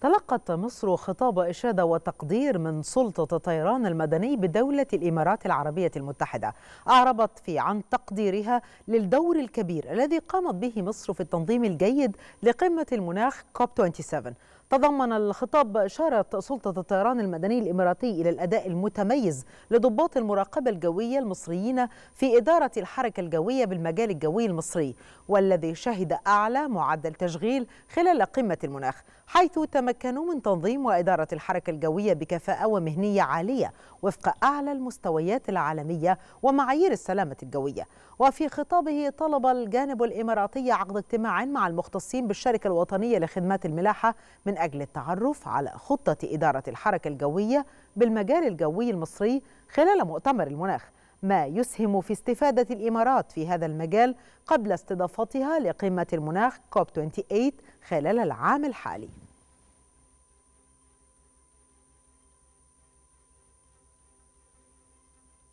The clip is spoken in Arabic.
تلقت مصر خطاب إشادة وتقدير من سلطة الطيران المدني بدولة الإمارات العربية المتحدة أعربت في عن تقديرها للدور الكبير الذي قامت به مصر في التنظيم الجيد لقمة المناخ كوب 27 تضمن الخطاب إشارة سلطة الطيران المدني الإماراتي إلى الأداء المتميز لضباط المراقبة الجوية المصريين في إدارة الحركة الجوية بالمجال الجوي المصري والذي شهد أعلى معدل تشغيل خلال قمة المناخ حيث تم تمكنوا من تنظيم وإدارة الحركة الجوية بكفاءة ومهنية عالية وفق أعلى المستويات العالمية ومعايير السلامة الجوية وفي خطابه طلب الجانب الإماراتي عقد اجتماع مع المختصين بالشركة الوطنية لخدمات الملاحة من أجل التعرف على خطة إدارة الحركة الجوية بالمجال الجوي المصري خلال مؤتمر المناخ ما يسهم في استفادة الإمارات في هذا المجال قبل استضافتها لقمة المناخ كوب 28 خلال العام الحالي